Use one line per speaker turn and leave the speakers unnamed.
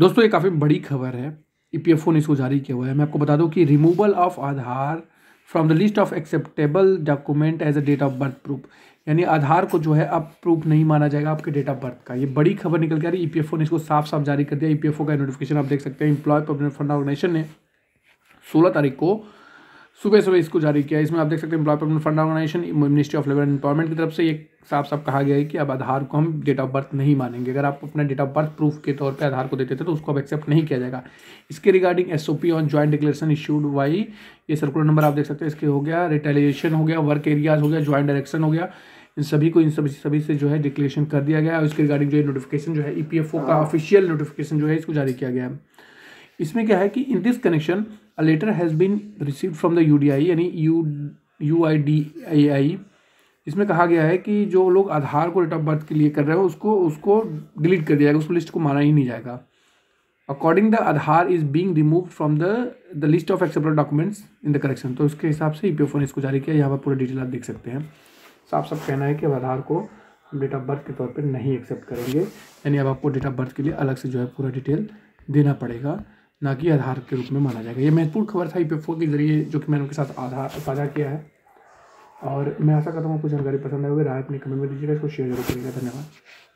दोस्तों ये काफ़ी बड़ी खबर है ओ e ने इसको जारी किया हुआ है मैं आपको बता दूं कि removal of Aadhaar from the list of acceptable document as a date of birth proof यानी आधार को जो है अब प्रूफ नहीं माना जाएगा आपके डेट ऑफ बर्थ का ये बड़ी खबर निकल के आ रही है ओ e ने इसको साफ साफ जारी कर दिया ओ e का नोटिफिकेशन आप देख सकते हैं इम्प्लॉय प्रोविडेंट फंड ऑर्गेनाइजेशन ने सोलह तारीख को सुबह सुबह इसको जारी किया इसमें आप देख सकते हैं employment fund organisation ministry of labour employment की तरफ से ये साफ साफ कहा गया है कि अब आधार को हम डेट ऑफ बर्थ नहीं मानेंगे अगर आप अपना डेट ऑफ बर्थ प्रूफ के तौर पर आधार को देते थे तो उसको अब एक्सेप्ट नहीं किया जाएगा इसके regarding as on joint declaration issued by ये सर्कुलर नंबर आप देख सकते हैं इसके हो गया रिटेलिएशन हो गया वर्क एरियाज हो गया ज्वाइंट डायरेक्शन हो गया इन सभी को इन सभी सभी से जो है डिक्लेरेशन कर दिया गया और इसके रिगार्डिंग जो है नोटिफिकेशन जो है ई e का ऑफिशियल हाँ। नोटिफिकेशन जो है इसको जारी किया गया है इसमें क्या है कि in this connection A letter has been received from the UDI यानी U U I D I I इसमें कहा गया है कि जो लोग आधार को डेट ऑफ बर्थ के लिए कर रहे हो उसको उसको डिलीट कर दिया जाएगा उसको लिस्ट को माना ही नहीं जाएगा according the Aadhaar is being remove from the the list of accepted documents in the correction तो उसके हिसाब से ई पी ओ ने इसको जारी किया यहाँ पर पूरा डिटेल आप देख सकते हैं साफ तो साफ कहना है कि अब आधार को हम डेट ऑफ बर्थ के तौर पर नहीं एक्सेप्ट करेंगे यानी अब आपको डेट ऑफ बर्थ के लिए अलग से जो है पूरा डिटेल देना पड़ेगा ना कि आधार के रूप में माना जाएगा ये महत्वपूर्ण खबर था ई के जरिए जो कि मैंने उनके साथ आधार साझा किया है और मैं ऐसा करता हूँ आपको जानकारी पसंद आएगी राय अपने कमेंट में दीजिएगा इसको शेयर जरूर करिएगा धन्यवाद